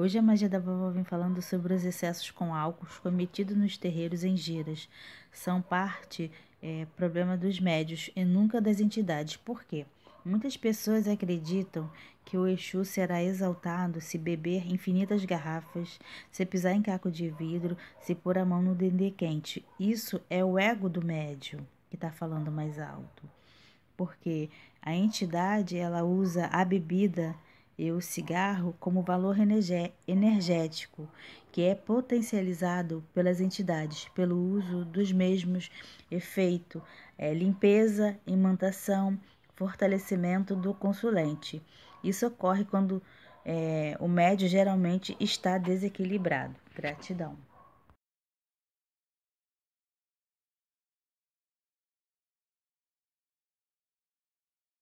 Hoje a magia da vovó vem falando sobre os excessos com álcool cometidos nos terreiros em giras. São parte é, problema dos médios e nunca das entidades. Por quê? Muitas pessoas acreditam que o Exu será exaltado se beber infinitas garrafas, se pisar em caco de vidro, se pôr a mão no dendê quente. Isso é o ego do médio que está falando mais alto. Porque a entidade ela usa a bebida e o cigarro como valor energético, que é potencializado pelas entidades pelo uso dos mesmos efeito é, limpeza, imantação, fortalecimento do consulente. Isso ocorre quando é, o médio geralmente está desequilibrado. Gratidão.